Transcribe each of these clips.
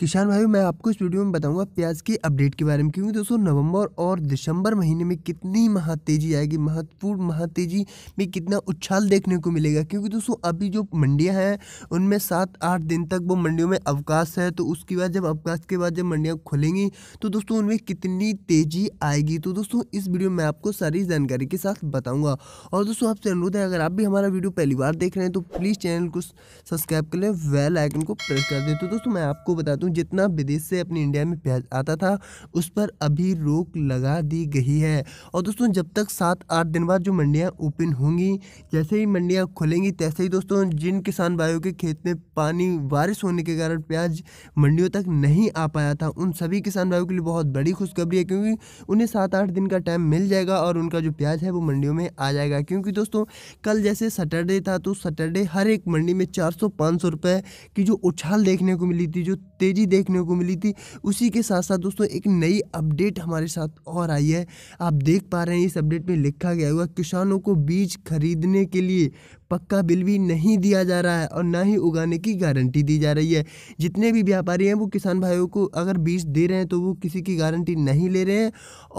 किसान भाई मैं आपको इस वीडियो में बताऊंगा प्याज की अपडेट के बारे में क्योंकि दोस्तों नवंबर और दिसंबर महीने में कितनी महातेजी आएगी महत्वपूर्ण महातेजी में कितना उछाल देखने को मिलेगा क्योंकि दोस्तों अभी जो मंडियां हैं उनमें सात आठ दिन तक वो मंडियों में अवकाश है तो उसके बाद जब अवकाश के बाद जब मंडियाँ खुलेंगी तो दोस्तों उनमें कितनी तेज़ी आएगी तो दोस्तों इस वीडियो में आपको सारी जानकारी के साथ बताऊँगा और दोस्तों आपसे अनुरोध है अगर आप भी हमारा वीडियो पहली बार देख रहे हैं तो प्लीज़ चैनल को सब्सक्राइब कर लें वेल आइकन को प्रेस कर दें तो दोस्तों मैं आपको बता दूँ क्यों जितना विदेश से अपने इंडिया में प्याज आता था उस पर अभी रोक लगा दी गई है और दोस्तों जब तक सात आठ दिन बाद जो मंडियाँ ओपन होंगी जैसे ही मंडियाँ खुलेंगी तैसे ही दोस्तों जिन किसान भाइयों के खेत में पानी बारिश होने के कारण प्याज मंडियों तक नहीं आ पाया था उन सभी किसान भाइयों के लिए बहुत बड़ी खुशखबरी है क्योंकि उन्हें सात आठ दिन का टाइम मिल जाएगा और उनका जो प्याज है वो मंडियों में आ जाएगा क्योंकि दोस्तों कल जैसे सैटरडे था तो सैटरडे हर एक मंडी में चार सौ पाँच सौ रुपये की जो उछाल देखने को मिली थी जो तेज़ टेक्नोलॉजी देखने को मिली थी उसी के साथ साथ दोस्तों एक नई अपडेट हमारे साथ और आई है आप देख पा रहे हैं इस अपडेट में लिखा गया हुआ किसानों को बीज खरीदने के लिए पक्का बिल भी नहीं दिया जा रहा है और ना ही उगाने की गारंटी दी जा रही है जितने भी व्यापारी हैं वो किसान भाइयों को अगर बीज दे रहे हैं तो वो किसी की गारंटी नहीं ले रहे हैं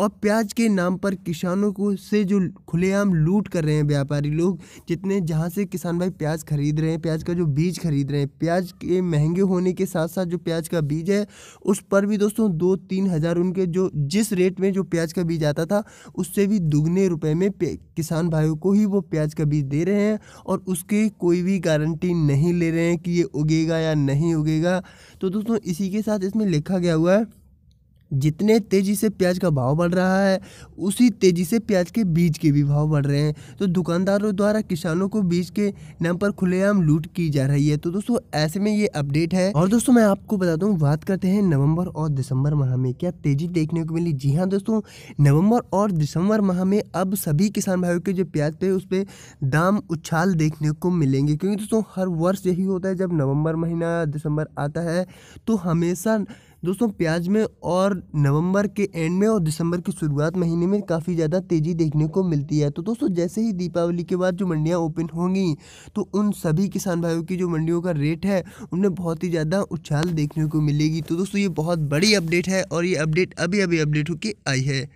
और प्याज के नाम पर किसानों को से जो खुलेआम लूट कर रहे हैं व्यापारी लोग जितने जहाँ से किसान भाई प्याज खरीद रहे हैं प्याज का जो बीज खरीद रहे हैं प्याज के महंगे होने के साथ साथ जो प्याज का बीज है उस पर भी दोस्तों दो तीन हज़ार उनके जो जिस रेट में जो प्याज का बीज आता था उससे भी दुगने रुपए में किसान भाइयों को ही वो प्याज का बीज दे रहे हैं और उसके कोई भी गारंटी नहीं ले रहे हैं कि ये उगेगा या नहीं उगेगा तो दोस्तों इसी के साथ इसमें लिखा गया हुआ है जितने तेज़ी से प्याज का भाव बढ़ रहा है उसी तेज़ी से प्याज के बीज के भी भाव बढ़ रहे हैं तो दुकानदारों द्वारा किसानों को बीज के नाम पर खुलेआम लूट की जा रही है तो दोस्तों ऐसे में ये अपडेट है और दोस्तों मैं आपको बता दूँ बात करते हैं नवम्बर और दिसंबर माह में क्या तेज़ी देखने को मिली जी हाँ दोस्तों नवम्बर और दिसंबर माह में अब सभी किसान भाइयों के जो प्याज पे उस पर दाम उछाल देखने को मिलेंगे क्योंकि दोस्तों हर वर्ष यही होता है जब नवम्बर महीना दिसंबर आता है तो हमेशा दोस्तों प्याज में और नवंबर के एंड में और दिसंबर की शुरुआत महीने में काफ़ी ज़्यादा तेज़ी देखने को मिलती है तो दोस्तों जैसे ही दीपावली के बाद जो मंडियाँ ओपन होंगी तो उन सभी किसान भाइयों की जो मंडियों का रेट है उन्हें बहुत ही ज़्यादा उछाल देखने को मिलेगी तो दोस्तों ये बहुत बड़ी अपडेट है और ये अपडेट अभी अभी अपडेट होकर आई है